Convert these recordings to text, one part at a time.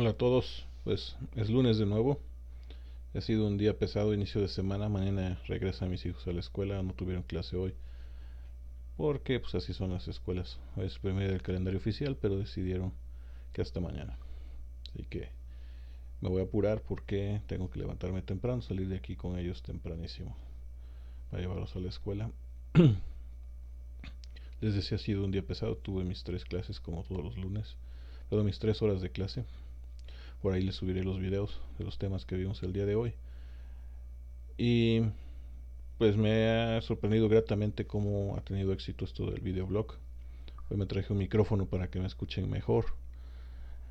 Hola a todos, pues es lunes de nuevo. Ha sido un día pesado, inicio de semana. Mañana regresan mis hijos a la escuela, no tuvieron clase hoy. Porque pues así son las escuelas. Hoy es el primer día del calendario oficial, pero decidieron que hasta mañana. Así que me voy a apurar porque tengo que levantarme temprano, salir de aquí con ellos tempranísimo para llevarlos a la escuela. Les decía, ha sido un día pesado. Tuve mis tres clases como todos los lunes. pero mis tres horas de clase. Por ahí les subiré los videos de los temas que vimos el día de hoy. Y pues me ha sorprendido gratamente cómo ha tenido éxito esto del videoblog. Hoy me traje un micrófono para que me escuchen mejor,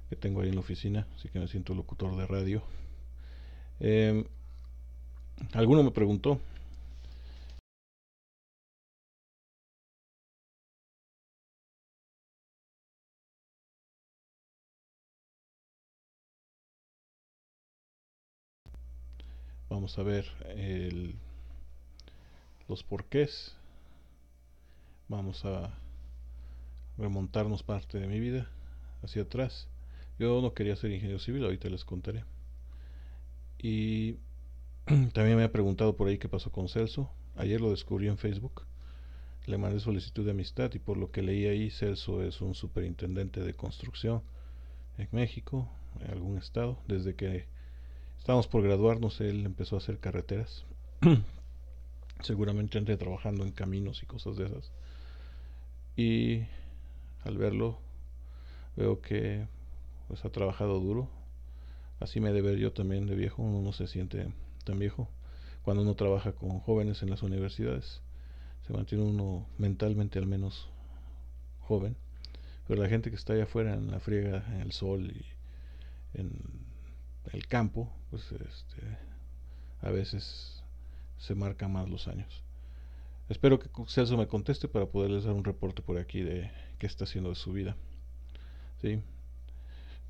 que tengo ahí en la oficina, así que me siento locutor de radio. Em, alguno me preguntó vamos a ver el, los porqués. Vamos a remontarnos parte de mi vida hacia atrás. Yo no quería ser ingeniero civil, ahorita les contaré. Y también me ha preguntado por ahí qué pasó con Celso. Ayer lo descubrí en Facebook. Le mandé solicitud de amistad y por lo que leí ahí, Celso es un superintendente de construcción en México, en algún estado, desde que Estábamos por graduarnos, él empezó a hacer carreteras. Seguramente entre trabajando en caminos y cosas de esas. Y al verlo, veo que pues ha trabajado duro. Así me debe yo también de viejo. Uno no se siente tan viejo cuando uno trabaja con jóvenes en las universidades. Se mantiene uno mentalmente al menos joven. Pero la gente que está allá afuera en la friega, en el sol y en el campo, pues este, a veces se marca más los años. Espero que Celso me conteste para poderles dar un reporte por aquí de qué está haciendo de su vida. Sí.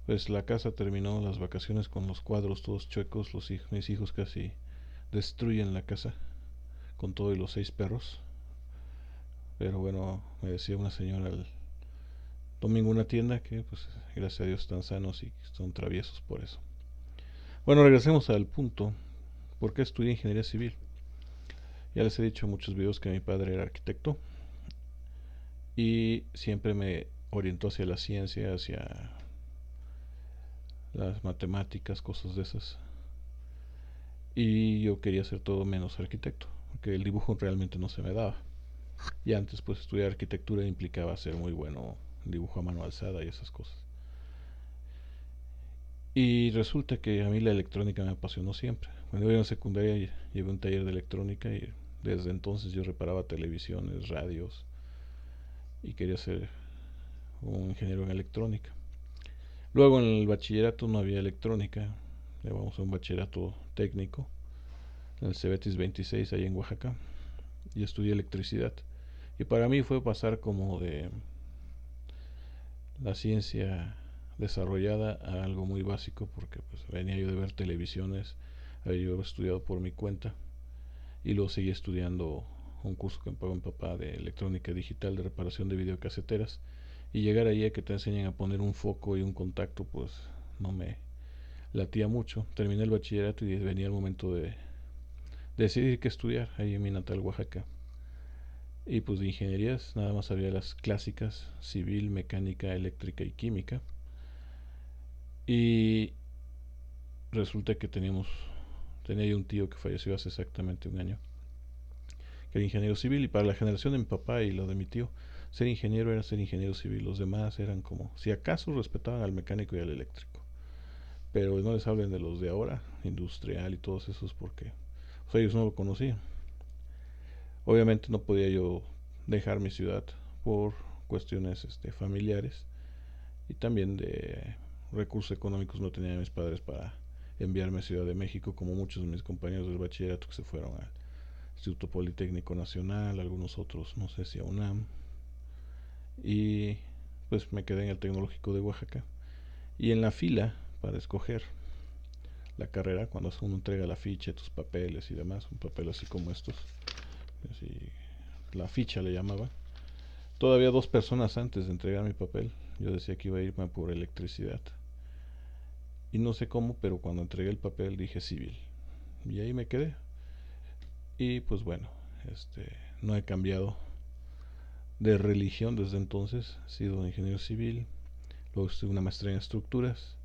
Pues la casa terminó las vacaciones con los cuadros todos chuecos, los mis hijos casi destruyen la casa con todo y los seis perros. Pero bueno, me decía una señora el domingo una tienda que pues gracias a Dios están sanos y son traviesos por eso. Bueno, regresemos al punto. ¿Por qué estudié ingeniería civil? Ya les he dicho en muchos videos que mi padre era arquitecto y siempre me orientó hacia la ciencia, hacia las matemáticas, cosas de esas. Y yo quería ser todo menos arquitecto, porque el dibujo realmente no se me daba. Y antes pues estudiar arquitectura implicaba ser muy bueno dibujo a mano alzada y esas cosas. Y resulta que a mí la electrónica me apasionó siempre. Cuando yo iba en secundaria llevé un taller de electrónica y desde entonces yo reparaba televisiones, radios y quería ser un ingeniero en electrónica. Luego en el bachillerato no había electrónica, llevamos a un bachillerato técnico en el Cebetis 26 ahí en Oaxaca y estudié electricidad. Y para mí fue pasar como de la ciencia desarrollada a algo muy básico porque pues, venía yo de ver televisiones, había yo estudiado por mi cuenta y luego seguí estudiando un curso que me pagó mi papá de electrónica digital de reparación de videocaseteras y llegar ahí a que te enseñen a poner un foco y un contacto pues no me latía mucho. Terminé el bachillerato y venía el momento de decidir qué estudiar ahí en mi natal Oaxaca. Y pues de ingenierías nada más había las clásicas, civil, mecánica, eléctrica y química. Y resulta que teníamos, tenía un tío que falleció hace exactamente un año, que era ingeniero civil, y para la generación de mi papá y la de mi tío, ser ingeniero era ser ingeniero civil, los demás eran como, si acaso respetaban al mecánico y al eléctrico, pero no les hablen de los de ahora, industrial y todos esos, porque pues, ellos no lo conocían. Obviamente no podía yo dejar mi ciudad por cuestiones este, familiares y también de recursos económicos no tenía mis padres para enviarme a Ciudad de México, como muchos de mis compañeros del bachillerato que se fueron al Instituto Politécnico Nacional, algunos otros, no sé si a UNAM. Y pues me quedé en el Tecnológico de Oaxaca. Y en la fila para escoger la carrera, cuando uno entrega la ficha, tus papeles y demás, un papel así como estos, la ficha le llamaba. Todavía dos personas antes de entregar mi papel, yo decía que iba a irme por electricidad. Y no sé cómo, pero cuando entregué el papel dije civil. Y ahí me quedé. Y pues bueno, este, no he cambiado de religión desde entonces. He sido ingeniero civil, luego estudié una maestría en estructuras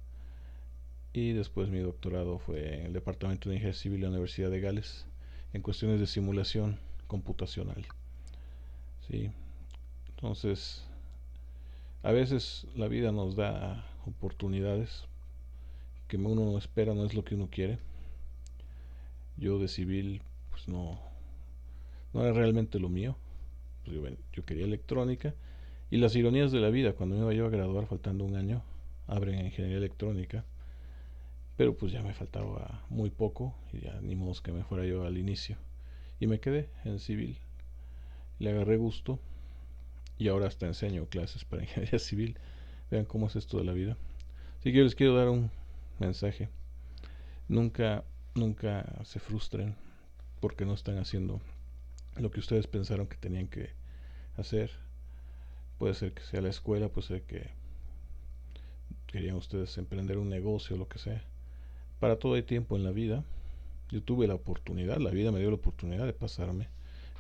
y después mi doctorado fue en el Departamento de Ingeniería Civil de la Universidad de Gales en cuestiones de simulación computacional. ¿Sí? Entonces, a veces la vida nos da oportunidades que uno espera no es lo que uno quiere. Yo de civil, pues no, no era realmente lo mío. Pues, yo, quería electrónica. Y las ironías de la vida, cuando me iba yo a graduar faltando un año, abren ingeniería electrónica. Pero pues ya me faltaba muy poco y ya ni modo que me fuera yo al inicio. Y me quedé en civil. Le agarré gusto y ahora hasta enseño clases para ingeniería civil. Vean cómo es esto de la vida. Así que yo les quiero dar un, mensaje. Nunca, nunca se frustren porque no están haciendo lo que ustedes pensaron que tenían que hacer. Puede ser que sea la escuela, puede ser que querían ustedes emprender un negocio, lo que sea. Para todo hay tiempo en la vida. Yo tuve la oportunidad, la vida me dio la oportunidad de pasarme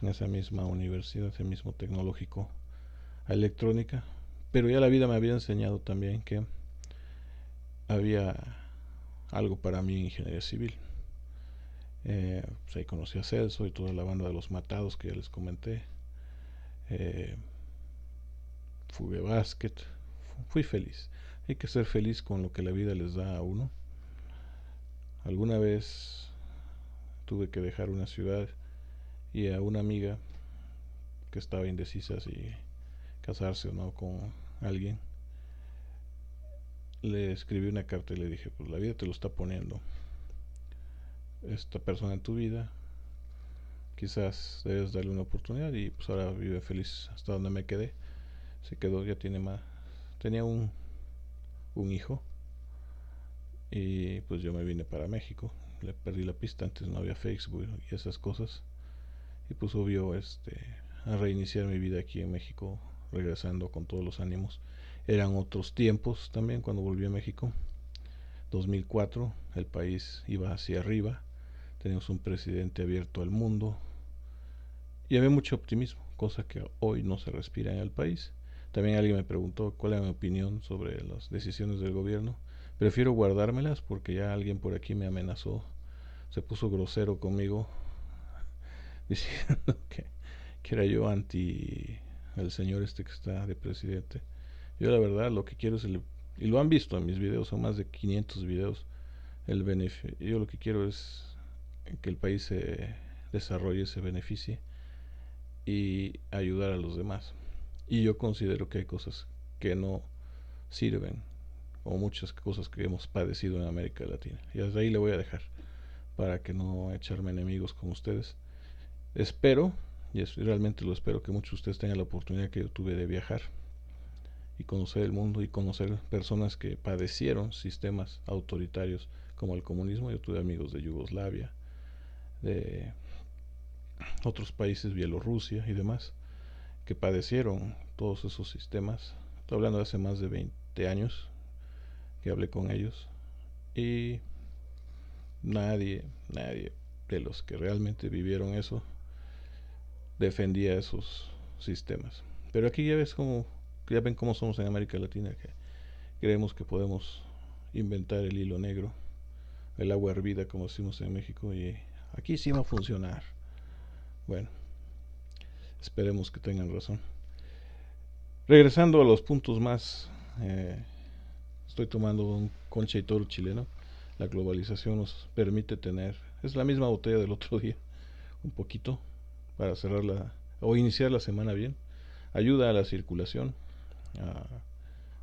en esa misma universidad, ese mismo tecnológico a electrónica. Pero ya la vida me había enseñado también que había algo para mí ingeniería civil. Eh, pues ahí conocí a Celso y toda la banda de los matados que ya les comenté. Eh, fui de básquet, fui feliz. Hay que ser feliz con lo que la vida les da a uno. Alguna vez tuve que dejar una ciudad y a una amiga que estaba indecisa si casarse o no con alguien le escribí una carta y le dije, pues la vida te lo está poniendo. Esta persona en tu vida, quizás debes darle una oportunidad y pues ahora vive feliz hasta donde me quedé. Se quedó, ya tiene más, tenía un, un hijo y pues yo me vine para México. Le perdí la pista, antes no había Facebook y esas cosas. Y pues obvio, este, a reiniciar mi vida aquí en México, regresando con todos los ánimos eran otros tiempos también cuando volví a México. 2004, el país iba hacia arriba, teníamos un presidente abierto al mundo y había mucho optimismo, cosa que hoy no se respira en el país. También alguien me preguntó cuál era mi opinión sobre las decisiones del gobierno. Prefiero guardármelas porque ya alguien por aquí me amenazó, se puso grosero conmigo diciendo que, que era yo anti el señor este que está de presidente. Yo la verdad lo que quiero es Y lo han visto en mis videos, son más de 500 videos. El beneficio. Yo lo que quiero es que el país se desarrolle, se beneficie y ayudar a los demás. Y yo considero que hay cosas que no sirven o muchas cosas que hemos padecido en América Latina. Y hasta ahí le voy a dejar para que no echarme enemigos con ustedes. Espero, y realmente lo espero, que muchos de ustedes tengan la oportunidad que yo tuve de viajar y conocer el mundo y conocer personas que padecieron sistemas autoritarios como el comunismo. Yo tuve amigos de Yugoslavia, de otros países, Bielorrusia y demás, que padecieron todos esos sistemas. Estoy hablando de hace más de 20 años que hablé con ellos y nadie, nadie de los que realmente vivieron eso defendía esos sistemas. Pero aquí ya ves como ya ven cómo somos en América Latina, que creemos que podemos inventar el hilo negro, el agua hervida, como decimos en México, y aquí sí va a funcionar. Bueno, esperemos que tengan razón. Regresando a los puntos más, eh, estoy tomando un concha y toro chileno. La globalización nos permite tener, es la misma botella del otro día, un poquito, para cerrarla o iniciar la semana bien. Ayuda a la circulación, a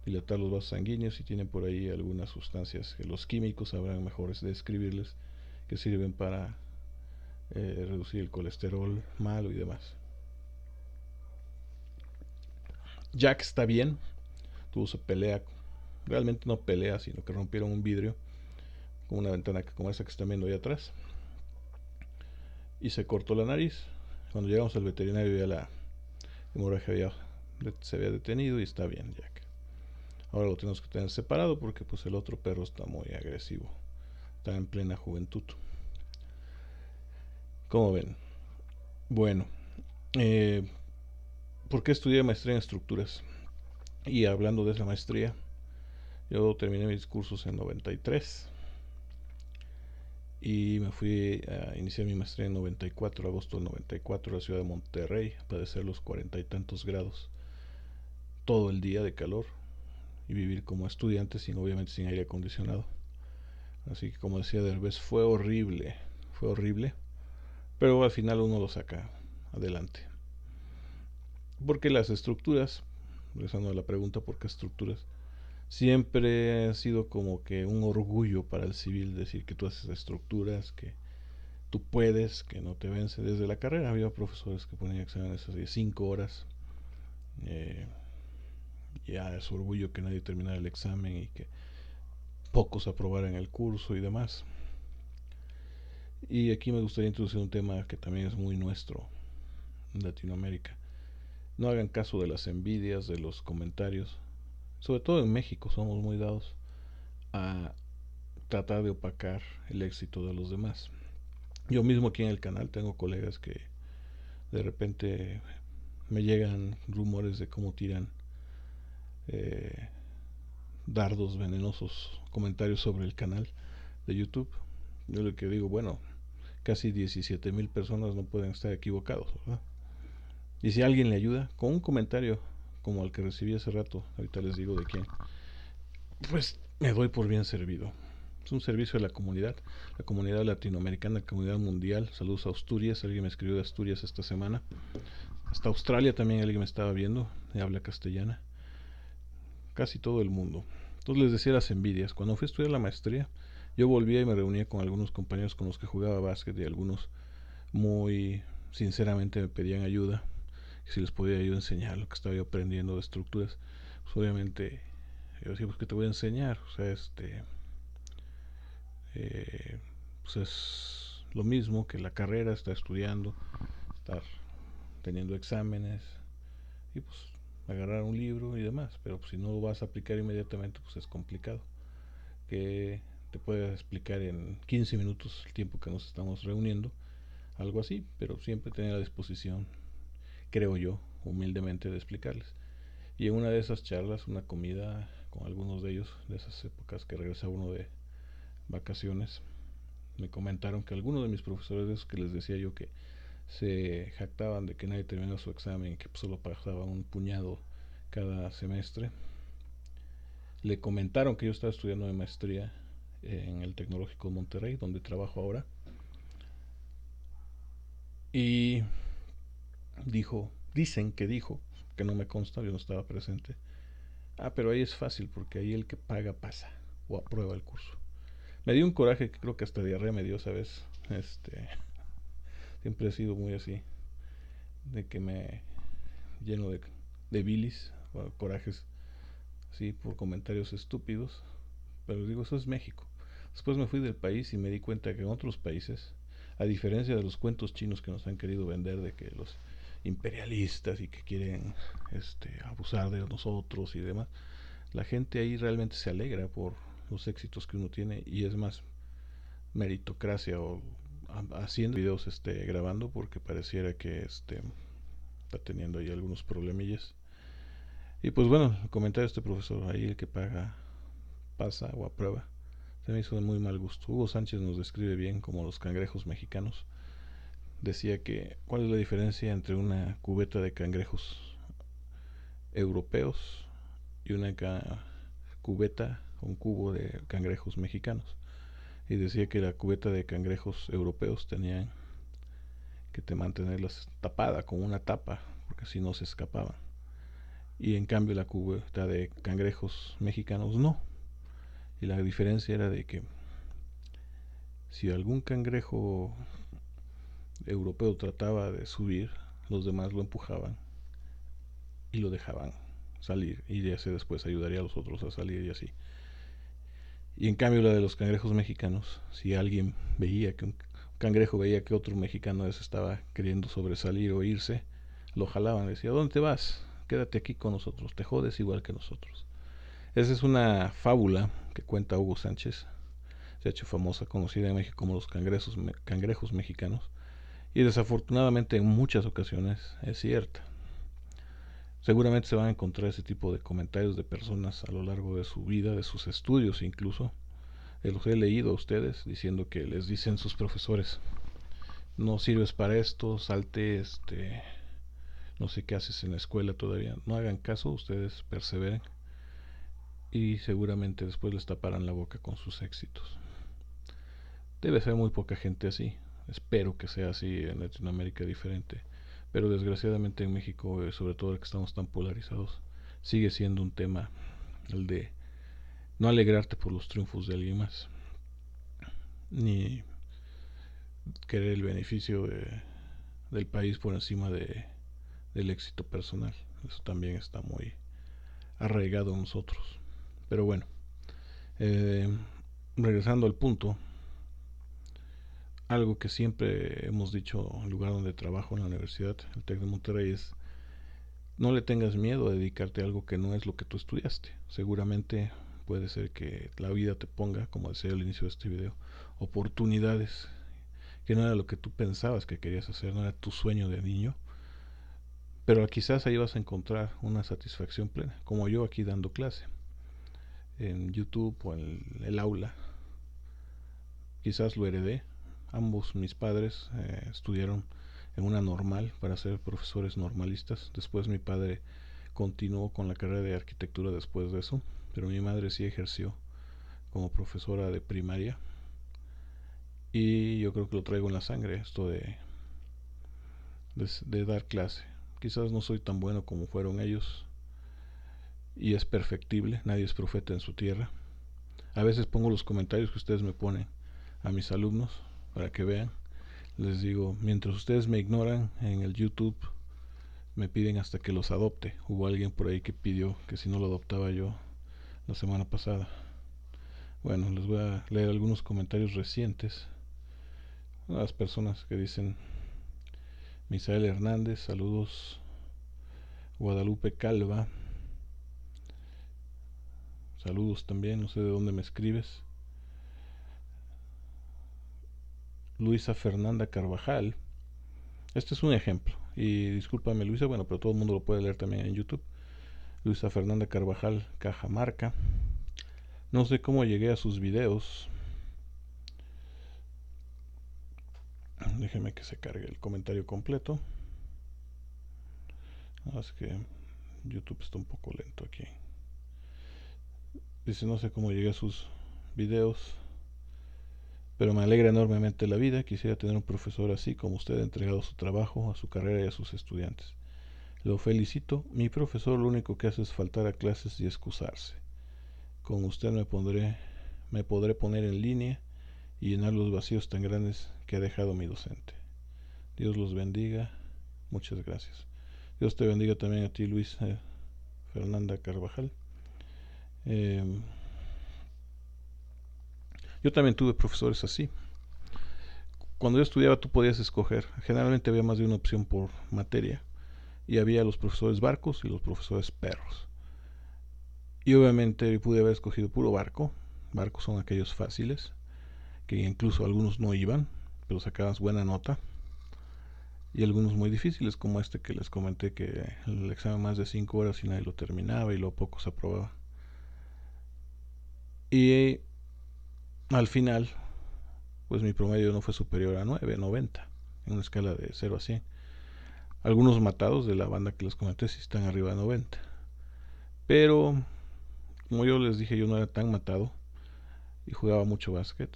dilatar los vasos sanguíneos y tienen por ahí algunas sustancias que los químicos habrán mejores de describirles que sirven para eh, reducir el colesterol malo y demás. Jack está bien, tuvo su pelea, realmente no pelea, sino que rompieron un vidrio con una ventana como esa que está viendo ahí atrás y se cortó la nariz. Cuando llegamos al veterinario ya la hemorragia había se había detenido y está bien Jack. Ahora lo tenemos que tener separado porque pues el otro perro está muy agresivo. Está en plena juventud. Como ven? Bueno, porque eh, ¿por qué estudié maestría en estructuras? Y hablando de esa maestría, yo terminé mis cursos en 93 y me fui a iniciar mi maestría en 94, agosto del 94, en la ciudad de Monterrey, a padecer los cuarenta y tantos grados todo el día de calor y vivir como estudiante sin obviamente sin aire acondicionado. Así que como decía Derbez, fue horrible, fue horrible, pero al final uno lo saca adelante. Porque las estructuras, regresando a la pregunta por qué estructuras, siempre ha sido como que un orgullo para el civil decir que tú haces estructuras, que tú puedes, que no te vence. Desde la carrera había profesores que ponían exámenes así de 5 horas. Eh, ya su orgullo que nadie terminara el examen y que pocos aprobaran el curso y demás. Y aquí me gustaría introducir un tema que también es muy nuestro, en Latinoamérica. No hagan caso de las envidias, de los comentarios. Sobre todo en México somos muy dados a tratar de opacar el éxito de los demás. Yo mismo aquí en el canal tengo colegas que de repente me llegan rumores de cómo tiran eh, dardos venenosos, comentarios sobre el canal de YouTube. Yo lo que digo, bueno, casi 17 mil personas no pueden estar equivocados, Y si alguien le ayuda con un comentario como el que recibí hace rato, ahorita les digo de quién, pues me doy por bien servido. Es un servicio de la comunidad, la comunidad latinoamericana, la comunidad mundial. Saludos a Asturias, alguien me escribió de Asturias esta semana. Hasta Australia también alguien me estaba viendo, habla castellana casi todo el mundo. Entonces les decía las envidias. Cuando fui a estudiar la maestría, yo volvía y me reunía con algunos compañeros con los que jugaba básquet y algunos muy sinceramente me pedían ayuda. Si les podía yo enseñar lo que estaba yo aprendiendo de estructuras. Pues obviamente yo decía, pues que te voy a enseñar. O sea, este... Eh, pues es lo mismo que la carrera, estar estudiando, estar teniendo exámenes. Y pues agarrar un libro y demás, pero pues, si no lo vas a aplicar inmediatamente, pues es complicado. Que te pueda explicar en 15 minutos el tiempo que nos estamos reuniendo, algo así, pero siempre tener a disposición, creo yo, humildemente, de explicarles. Y en una de esas charlas, una comida con algunos de ellos, de esas épocas que regresa uno de vacaciones, me comentaron que algunos de mis profesores de que les decía yo que se jactaban de que nadie terminaba su examen que solo pasaba un puñado cada semestre. Le comentaron que yo estaba estudiando de maestría en el Tecnológico de Monterrey, donde trabajo ahora. Y dijo, dicen que dijo, que no me consta, yo no estaba presente. Ah, pero ahí es fácil, porque ahí el que paga pasa o aprueba el curso. Me dio un coraje que creo que hasta diarrea me dio, ¿sabes? Este. Siempre he sido muy así, de que me lleno de, de bilis, o corajes, así por comentarios estúpidos. Pero digo, eso es México. Después me fui del país y me di cuenta que en otros países, a diferencia de los cuentos chinos que nos han querido vender de que los imperialistas y que quieren este, abusar de nosotros y demás, la gente ahí realmente se alegra por los éxitos que uno tiene y es más meritocracia o haciendo videos, este, grabando, porque pareciera que este, está teniendo ahí algunos problemillas. Y pues bueno, el comentario de este profesor, ahí el que paga, pasa o aprueba, se me hizo de muy mal gusto. Hugo Sánchez nos describe bien como los cangrejos mexicanos. Decía que, ¿cuál es la diferencia entre una cubeta de cangrejos europeos y una cubeta, un cubo de cangrejos mexicanos? y decía que la cubeta de cangrejos europeos tenían que te mantenerla tapada con una tapa, porque si no se escapaban. Y en cambio la cubeta de cangrejos mexicanos no. Y la diferencia era de que si algún cangrejo europeo trataba de subir, los demás lo empujaban y lo dejaban salir y ya se después ayudaría a los otros a salir y así. Y en cambio la de los cangrejos mexicanos, si alguien veía que un cangrejo veía que otro mexicano estaba queriendo sobresalir o irse, lo jalaban, decía, ¿dónde vas? Quédate aquí con nosotros, te jodes igual que nosotros. Esa es una fábula que cuenta Hugo Sánchez, se ha hecho famosa, conocida en México como los cangrejos mexicanos, y desafortunadamente en muchas ocasiones es cierta. Seguramente se van a encontrar ese tipo de comentarios de personas a lo largo de su vida, de sus estudios incluso. Eh, los he leído a ustedes diciendo que les dicen sus profesores, no sirves para esto, salte, este, no sé qué haces en la escuela todavía. No hagan caso, ustedes perseveren y seguramente después les taparán la boca con sus éxitos. Debe ser muy poca gente así. Espero que sea así en Latinoamérica diferente pero desgraciadamente en México, eh, sobre todo que estamos tan polarizados, sigue siendo un tema el de no alegrarte por los triunfos de alguien más, ni querer el beneficio del país por encima de, del éxito personal. Eso también está muy arraigado en nosotros. Pero bueno, eh, regresando al punto, algo que siempre hemos dicho el lugar donde trabajo en la universidad, el TEC de Monterrey, es no le tengas miedo a dedicarte a algo que no es lo que tú estudiaste. Seguramente puede ser que la vida te ponga, como decía al inicio de este video, oportunidades que no era lo que tú pensabas que querías hacer, no era tu sueño de niño, pero quizás ahí vas a encontrar una satisfacción plena, como yo aquí dando clase en YouTube o en el aula. Quizás lo heredé, ambos mis padres eh, estudiaron en una normal para ser profesores normalistas. Después mi padre continuó con la carrera de arquitectura después de eso, pero mi madre sí ejerció como profesora de primaria. Y yo creo que lo traigo en la sangre, esto de dar clase. Quizás no soy tan bueno como fueron ellos. Y es perfectible, nadie es profeta en su tierra. A veces pongo los comentarios que ustedes me ponen a mis alumnos para que vean. Les digo, mientras ustedes me ignoran en el YouTube, me piden hasta que los adopte. Hubo alguien por ahí que pidió que si no lo adoptaba yo la semana pasada. Bueno, les voy a leer algunos comentarios recientes. Las personas que dicen, Misael Hernández, saludos. Guadalupe Calva, saludos también, no sé de dónde me escribes. Luisa Fernanda Carvajal. Este es un ejemplo. Y discúlpame Luisa, bueno, pero todo el mundo lo puede leer también en YouTube. Luisa Fernanda Carvajal Cajamarca. No sé cómo llegué a sus videos. Déjenme que se cargue el comentario completo. Así ah, que YouTube está un poco lento aquí. Dice, no sé cómo llegué a sus videos pero me alegra enormemente la vida. Quisiera tener un profesor así como usted entregado a su trabajo, a su carrera y a sus estudiantes. Lo felicito. Mi profesor lo único que hace es faltar a clases y excusarse. Con usted me pondré, me podré poner en línea y llenar los vacíos tan grandes que ha dejado mi docente. Dios los bendiga. Muchas gracias. Dios te bendiga también a ti, Luis eh, Fernanda Carvajal. Em, yo también tuve profesores así. Cuando yo estudiaba tú podías escoger. Generalmente había más de una opción por materia. Y había los profesores barcos y los profesores perros. Y obviamente pude haber escogido puro barco. Barcos son aquellos fáciles, que incluso algunos no iban, pero sacabas buena nota. Y algunos muy difíciles, como este que les comenté, que el examen más de 5 horas y nadie lo terminaba y luego se aprobaba. Y al final, pues mi promedio no fue superior a 9, 90, en una escala de 0 a 100. Algunos matados de la banda que les comenté sí están arriba de 90. Pero, como yo les dije, yo no era tan matado y jugaba mucho básquet.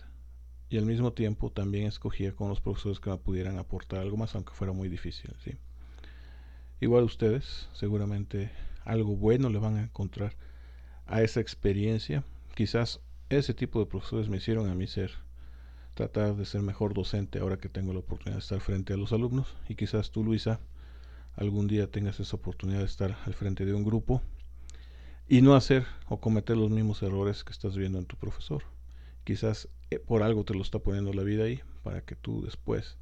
Y al mismo tiempo también escogía con los profesores que me pudieran aportar algo más, aunque fuera muy difícil. Igual ustedes, seguramente algo bueno le van a encontrar a esa experiencia. Quizás ese tipo de profesores me hicieron a mí ser, tratar de ser mejor docente ahora que tengo la oportunidad de estar frente a los alumnos y quizás tú Luisa algún día tengas esa oportunidad de estar al frente de un grupo y no hacer o cometer los mismos errores que estás viendo en tu profesor. Quizás eh, por algo te lo está poniendo la vida ahí para que tú después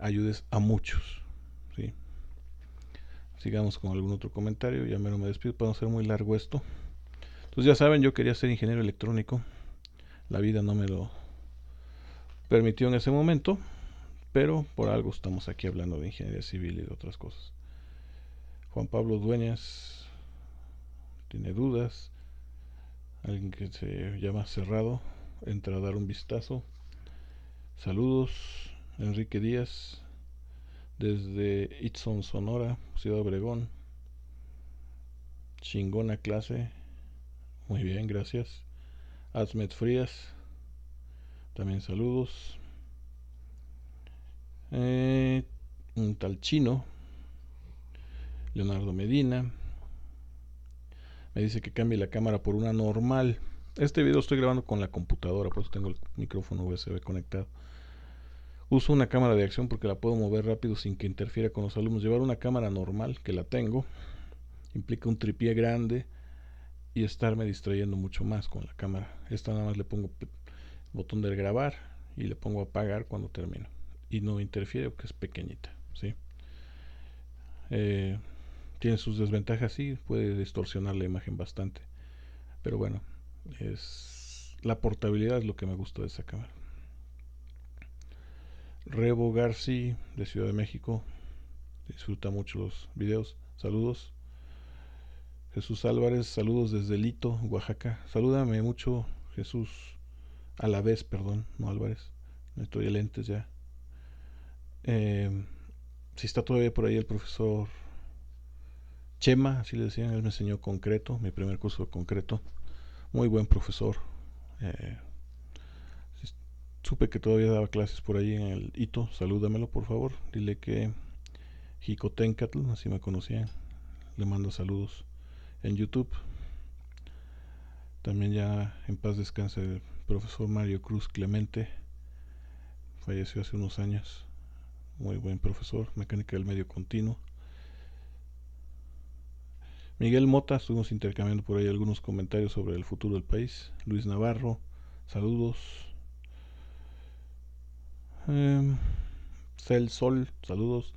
ayudes a muchos. ¿sí? Sigamos con algún otro comentario, ya me me despido para no ser muy largo esto. Entonces pues ya saben, yo quería ser ingeniero electrónico. La vida no me lo permitió en ese momento, pero por algo estamos aquí hablando de ingeniería civil y de otras cosas. Juan Pablo Dueñas tiene dudas. Alguien que se llama Cerrado entra a dar un vistazo. Saludos, Enrique Díaz, desde Itson, Sonora, Ciudad Obregón. Chingona clase, muy bien, gracias. Azmed Frías. También saludos. Eh, un tal chino. Leonardo Medina. Me dice que cambie la cámara por una normal. Este video estoy grabando con la computadora, por eso tengo el micrófono USB conectado. Uso una cámara de acción porque la puedo mover rápido sin que interfiera con los alumnos. Llevar una cámara normal, que la tengo, implica un tripié grande, y estarme distrayendo mucho más con la cámara. Esta nada más le pongo botón del grabar y le pongo apagar cuando termino. Y no interfiere porque es pequeñita. ¿sí? Eh, tiene sus desventajas, y puede distorsionar la imagen bastante. Pero bueno, es la portabilidad es lo que me gusta de esa cámara. Revo Garci de Ciudad de México disfruta mucho los videos. Saludos. Jesús Álvarez, saludos desde Lito, Oaxaca. Salúdame mucho, Jesús. A la vez, perdón, no Álvarez. No estoy lentes ya. Em, si está todavía por ahí el profesor Chema, así le decían, él me enseñó concreto, mi primer curso concreto. Muy buen profesor. Eh, supe que todavía daba clases por ahí en el Hito. Salúdamelo, por favor. Dile que Jicotencatl, así me conocían. Le mando saludos en YouTube. También ya en paz descanse el profesor Mario Cruz Clemente. Falleció hace unos años. Muy buen profesor, mecánica del medio continuo. Miguel Mota, estuvimos intercambiando por ahí algunos comentarios sobre el futuro del país. Luis Navarro, saludos. Em, Cel Sol, saludos.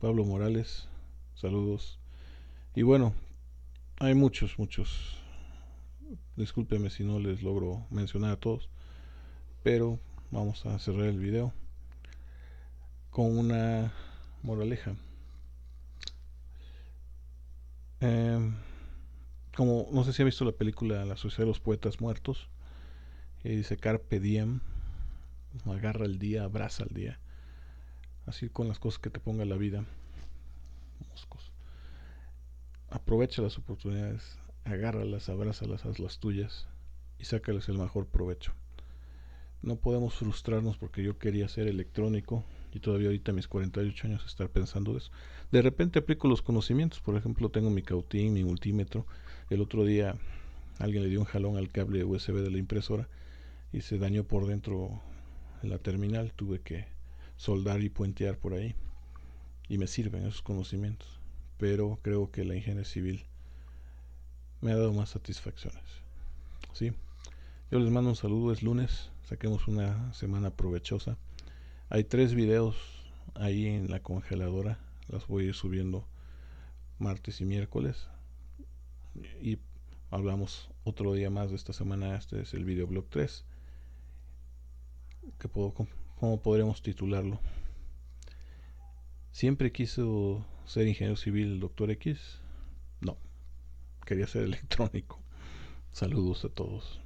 Pablo Morales, saludos. Y bueno, hay muchos, muchos. Discúlpeme si no les logro mencionar a todos. Pero vamos a cerrar el video con una moraleja. Em, como no sé si ha visto la película La sucesión de los Poetas Muertos, y dice Carpe Diem, agarra el día, abraza el día, así con las cosas que te ponga la vida. Moscos aprovecha las oportunidades, agárralas, abrázalas, hazlas tuyas y sácales el mejor provecho. No podemos frustrarnos porque yo quería ser electrónico y todavía ahorita a mis 48 años estar pensando eso. De repente aplico los conocimientos, por ejemplo, tengo mi cautín, mi multímetro. El otro día alguien le dio un jalón al cable USB de la impresora y se dañó por dentro la terminal, tuve que soldar y puentear por ahí. Y me sirven esos conocimientos pero creo que la ingeniería civil me ha dado más satisfacciones. ¿sí? Yo les mando un saludo, es lunes, saquemos una semana provechosa. Hay tres videos ahí en la congeladora, las voy a ir subiendo martes y miércoles. Y hablamos otro día más de esta semana, este es el videoblog 3. Que puedo, ¿Cómo podremos titularlo? Siempre quiso ser ingeniero civil, doctor X? No, quería ser electrónico. Saludos a todos.